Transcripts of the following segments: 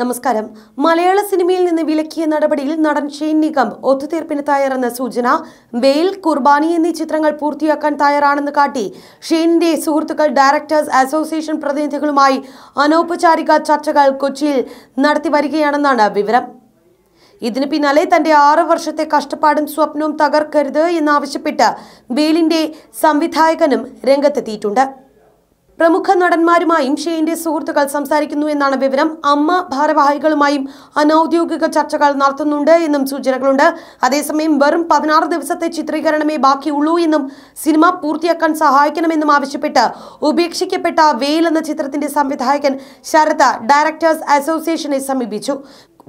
നമസ്കാരം മലയാള സിനിമയിൽ നിന്ന് വിലക്കിയ നടപടിയിൽ നടൻ ഷെയ്ൻ നിഗം ഒത്തുതീർപ്പിന് തയ്യാറെന്ന സൂചന വെയിൽ കുർബാനി എന്നീ ചിത്രങ്ങൾ പൂർത്തിയാക്കാൻ തയ്യാറാണെന്ന് കാട്ടി ഷെയ്നിന്റെ സുഹൃത്തുക്കൾ ഡയറക്ടേഴ്സ് അസോസിയേഷൻ പ്രതിനിധികളുമായി അനൗപചാരിക ചർച്ചകൾ കൊച്ചിയിൽ നടത്തി വരികയാണെന്നാണ് വിവരം ഇതിന് പിന്നാലെ തന്റെ ആറു വർഷത്തെ കഷ്ടപ്പാടും സ്വപ്നവും തകർക്കരുത് എന്നാവശ്യപ്പെട്ട് വെയിലിന്റെ സംവിധായകനും രംഗത്തെത്തിയിട്ടുണ്ട് പ്രമുഖ നടന്മാരുമായും ഷെയിന്റെ സുഹൃത്തുക്കൾ സംസാരിക്കുന്നു എന്നാണ് വിവരം അമ്മ ഭാരവാഹികളുമായും അനൌദ്യോഗിക ചർച്ചകൾ നടത്തുന്നുണ്ട് എന്നും സൂചനകളുണ്ട് അതേസമയം വെറും പതിനാറ് ദിവസത്തെ ചിത്രീകരണമേ ബാക്കിയുള്ളൂ എന്നും സിനിമ പൂർത്തിയാക്കാൻ സഹായിക്കണമെന്നും ആവശ്യപ്പെട്ട് ഉപേക്ഷിക്കപ്പെട്ട വെയിൽ എന്ന ചിത്രത്തിന്റെ സംവിധായകൻ ശരത ഡയറക്ടേഴ്സ് അസോസിയേഷനെ സമീപിച്ചു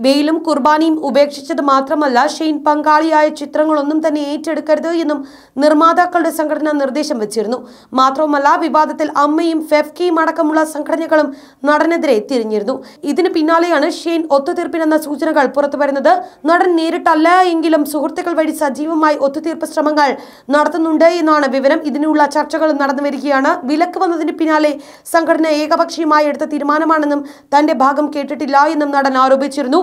വെയിലും കുർബാനയും ഉപേക്ഷിച്ചത് മാത്രമല്ല ഷെയ്ൻ പങ്കാളിയായ ചിത്രങ്ങളൊന്നും തന്നെ ഏറ്റെടുക്കരുത് എന്നും നിർമ്മാതാക്കളുടെ സംഘടന നിർദ്ദേശം വെച്ചിരുന്നു മാത്രവുമല്ല വിവാദത്തിൽ അമ്മയും ഫെഫ്കിയും അടക്കമുള്ള സംഘടനകളും നടനെതിരെ തിരിഞ്ഞിരുന്നു ഇതിന് പിന്നാലെയാണ് ഷെയ്ൻ ഒത്തുതീർപ്പിനെന്ന സൂചനകൾ പുറത്തുവരുന്നത് നടൻ നേരിട്ടല്ല എങ്കിലും സുഹൃത്തുക്കൾ വഴി സജീവമായി ഒത്തുതീർപ്പ് ശ്രമങ്ങൾ നടത്തുന്നുണ്ട് എന്നാണ് വിവരം ഇതിനുള്ള ചർച്ചകൾ നടന്നു വരികയാണ് വിലക്ക് വന്നതിന് പിന്നാലെ സംഘടന ഏകപക്ഷീയമായി എടുത്ത തീരുമാനമാണെന്നും തന്റെ ഭാഗം കേട്ടിട്ടില്ല എന്നും നടൻ ആരോപിച്ചിരുന്നു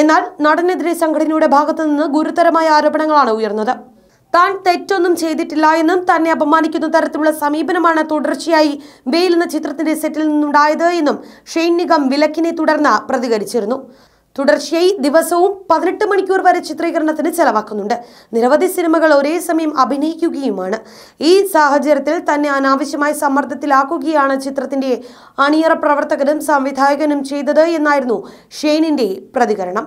എന്നാൽ നടനെതിരെ സംഘടനയുടെ ഭാഗത്തു നിന്ന് ഗുരുതരമായ ആരോപണങ്ങളാണ് ഉയർന്നത് താൻ തെറ്റൊന്നും ചെയ്തിട്ടില്ല എന്നും തന്നെ അപമാനിക്കുന്ന തരത്തിലുള്ള സമീപനമാണ് തുടർച്ചയായി ബെയിൽ എന്ന ചിത്രത്തിന്റെ സെറ്റിൽ നിന്നുണ്ടായത് എന്നും ഷെയ്ൻ നിഗം വിലക്കിനെ തുടർന്ന് പ്രതികരിച്ചിരുന്നു തുടർച്ചയായി ദിവസവും പതിനെട്ട് മണിക്കൂർ വരെ ചിത്രീകരണത്തിന് ചെലവാക്കുന്നുണ്ട് നിരവധി സിനിമകൾ ഒരേ സമയം അഭിനയിക്കുകയുമാണ് ഈ സാഹചര്യത്തിൽ തന്നെ അനാവശ്യമായ സമ്മർദ്ദത്തിലാക്കുകയാണ് ചിത്രത്തിന്റെ അണിയറ പ്രവർത്തകനും സംവിധായകനും ചെയ്തത് എന്നായിരുന്നു ഷെയ്നിന്റെ പ്രതികരണം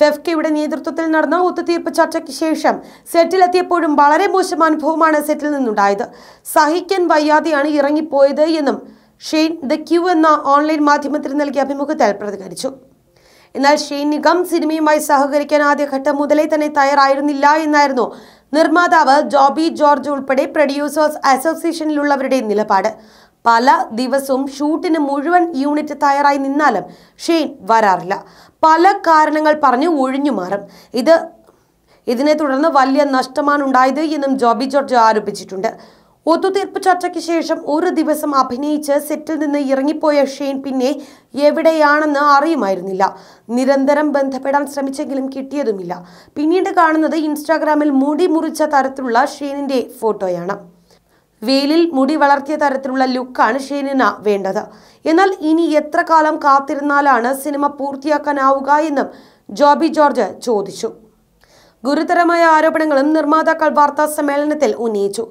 ഫെഫ്കയുടെ നേതൃത്വത്തിൽ നടന്ന ഒത്തുതീർപ്പ് ചർച്ചയ്ക്ക് ശേഷം സെറ്റിലെത്തിയപ്പോഴും വളരെ മോശം അനുഭവമാണ് സെറ്റിൽ നിന്നുണ്ടായത് സഹിക്കാൻ വയ്യാതെയാണ് ഇറങ്ങിപ്പോയത് എന്നും ഷെയ്ൻ ദ ക്യൂ എന്ന ഓൺലൈൻ മാധ്യമത്തിന് നൽകിയ അഭിമുഖത്തിൽ പ്രതികരിച്ചു എന്നാൽ ഷെയ്ൻ നിഗം സിനിമയുമായി സഹകരിക്കാൻ ആദ്യഘട്ടം മുതലേ തന്നെ തയ്യാറായിരുന്നില്ല എന്നായിരുന്നു നിർമ്മാതാവ് ജോബി ജോർജ് ഉൾപ്പെടെ പ്രൊഡ്യൂസേഴ്സ് അസോസിയേഷനിലുള്ളവരുടെ നിലപാട് പല ദിവസവും ഷൂട്ടിന് മുഴുവൻ യൂണിറ്റ് തയ്യാറായി നിന്നാലും ഷെയ്ൻ വരാറില്ല പല കാരണങ്ങൾ പറഞ്ഞ് ഒഴിഞ്ഞു മാറും ഇത് ഇതിനെ തുടർന്ന് വലിയ നഷ്ടമാണ് ഉണ്ടായത് എന്നും ജോബി ജോർജ് ആരോപിച്ചിട്ടുണ്ട് ഒത്തുതീർപ്പ് ചർച്ചയ്ക്ക് ശേഷം ഒരു ദിവസം അഭിനയിച്ച് സെറ്റിൽ നിന്ന് ഇറങ്ങിപ്പോയ ഷെയ്ൻ പിന്നെ എവിടെയാണെന്ന് അറിയുമായിരുന്നില്ല നിരന്തരം ബന്ധപ്പെടാൻ ശ്രമിച്ചെങ്കിലും കിട്ടിയതുമില്ല പിന്നീട് കാണുന്നത് ഇൻസ്റ്റാഗ്രാമിൽ മുടി മുറിച്ച തരത്തിലുള്ള ഷെയ്നിന്റെ ഫോട്ടോയാണ് വെയിലിൽ മുടി വളർത്തിയ തരത്തിലുള്ള ലുക്കാണ് ഷെയ്നിന് വേണ്ടത് എന്നാൽ ഇനി എത്ര കാലം കാത്തിരുന്നാലാണ് സിനിമ പൂർത്തിയാക്കാനാവുക എന്നും ജോബി ജോർജ് ചോദിച്ചു ഗുരുതരമായ ആരോപണങ്ങളും നിർമ്മാതാക്കൾ വാർത്താ സമ്മേളനത്തിൽ ഉന്നയിച്ചു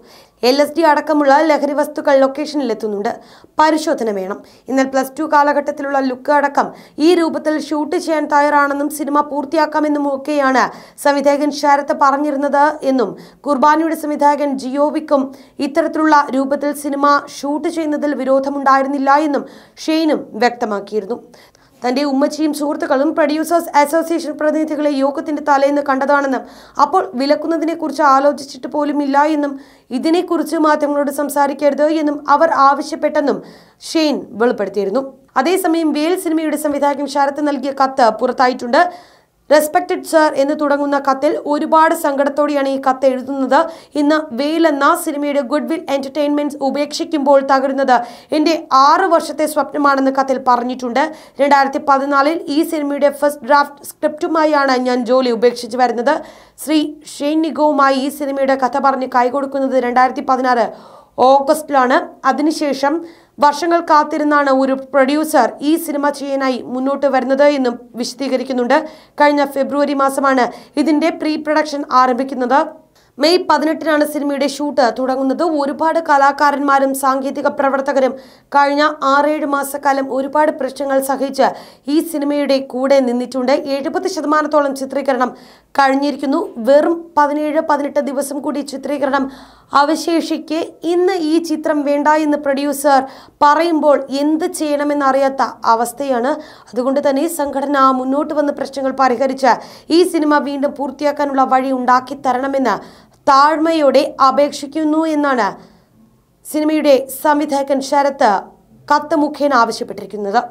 എൽ എസ് ഡി അടക്കമുള്ള ലഹരി വസ്തുക്കൾ ലൊക്കേഷനിലെത്തുന്നുണ്ട് പരിശോധന വേണം എന്നാൽ പ്ലസ് ടു കാലഘട്ടത്തിലുള്ള ലുക്ക് അടക്കം ഈ രൂപത്തിൽ ഷൂട്ട് ചെയ്യാൻ തയ്യാറാണെന്നും സിനിമ പൂർത്തിയാക്കാമെന്നും ഒക്കെയാണ് സംവിധായകൻ ശരത്ത് പറഞ്ഞിരുന്നത് എന്നും കുർബാനയുടെ സംവിധായകൻ ജിയോവിക്കും ഇത്തരത്തിലുള്ള രൂപത്തിൽ സിനിമ ഷൂട്ട് ചെയ്യുന്നതിൽ വിരോധമുണ്ടായിരുന്നില്ല എന്നും ഷെയ്നും വ്യക്തമാക്കിയിരുന്നു തന്റെ ഉമ്മച്ചിയും സുഹൃത്തുക്കളും പ്രൊഡ്യൂസേഴ്സ് അസോസിയേഷൻ പ്രതിനിധികളെ യോഗത്തിന്റെ തലേന്ന് കണ്ടതാണെന്നും അപ്പോൾ കുറിച്ച് ആലോചിച്ചിട്ട് പോലും ഇല്ല എന്നും ഇതിനെക്കുറിച്ച് മാധ്യമങ്ങളോട് സംസാരിക്കരുത് എന്നും അവർ ആവശ്യപ്പെട്ടെന്നും ഷെയ്ൻ വെളിപ്പെടുത്തിയിരുന്നു അതേസമയം വേൽ സിനിമയുടെ സംവിധായകൻ ശരത്ത് നൽകിയ കത്ത് പുറത്തായിട്ടുണ്ട് റെസ്പെക്റ്റഡ് സർ എന്ന് തുടങ്ങുന്ന കത്തിൽ ഒരുപാട് സങ്കടത്തോടെയാണ് ഈ കത്ത് എഴുതുന്നത് ഇന്ന് വെയിലെന്ന എന്ന സിനിമയുടെ ഗുഡ് വിൽ എൻ്റർടൈൻമെൻറ്റ്സ് ഉപേക്ഷിക്കുമ്പോൾ തകരുന്നത് എൻ്റെ ആറ് വർഷത്തെ സ്വപ്നമാണെന്ന് കത്തിൽ പറഞ്ഞിട്ടുണ്ട് രണ്ടായിരത്തി പതിനാലിൽ ഈ സിനിമയുടെ ഫസ്റ്റ് ഡ്രാഫ്റ്റ് സ്ക്രിപ്റ്റുമായാണ് ഞാൻ ജോലി ഉപേക്ഷിച്ച് വരുന്നത് ശ്രീ ഷെയ്ൻ ഈ സിനിമയുടെ കഥ പറഞ്ഞ് കൈകൊടുക്കുന്നത് രണ്ടായിരത്തി പതിനാറ് ഓഗസ്റ്റിലാണ് അതിനുശേഷം വർഷങ്ങൾ കാത്തിരുന്നാണ് ഒരു പ്രൊഡ്യൂസർ ഈ സിനിമ ചെയ്യാനായി മുന്നോട്ട് വരുന്നത് എന്നും വിശദീകരിക്കുന്നുണ്ട് കഴിഞ്ഞ ഫെബ്രുവരി മാസമാണ് ഇതിന്റെ പ്രീ പ്രൊഡക്ഷൻ ആരംഭിക്കുന്നത് മെയ് പതിനെട്ടിനാണ് സിനിമയുടെ ഷൂട്ട് തുടങ്ങുന്നത് ഒരുപാട് കലാകാരന്മാരും സാങ്കേതിക പ്രവർത്തകരും കഴിഞ്ഞ ആറേഴ് മാസക്കാലം ഒരുപാട് പ്രശ്നങ്ങൾ സഹിച്ച് ഈ സിനിമയുടെ കൂടെ നിന്നിട്ടുണ്ട് എഴുപത് ശതമാനത്തോളം ചിത്രീകരണം കഴിഞ്ഞിരിക്കുന്നു വെറും പതിനേഴ് പതിനെട്ട് ദിവസം കൂടി ചിത്രീകരണം അവശേഷിക്ക് ഇന്ന് ഈ ചിത്രം വേണ്ട എന്ന് പ്രൊഡ്യൂസർ പറയുമ്പോൾ എന്ത് ചെയ്യണമെന്നറിയാത്ത അവസ്ഥയാണ് അതുകൊണ്ട് തന്നെ സംഘടന മുന്നോട്ട് വന്ന പ്രശ്നങ്ങൾ പരിഹരിച്ച് ഈ സിനിമ വീണ്ടും പൂർത്തിയാക്കാനുള്ള വഴി ഉണ്ടാക്കി തരണമെന്ന് താഴ്മയോടെ അപേക്ഷിക്കുന്നു എന്നാണ് സിനിമയുടെ സംവിധായകൻ ശരത്ത് കത്ത് മുഖേന ആവശ്യപ്പെട്ടിരിക്കുന്നത്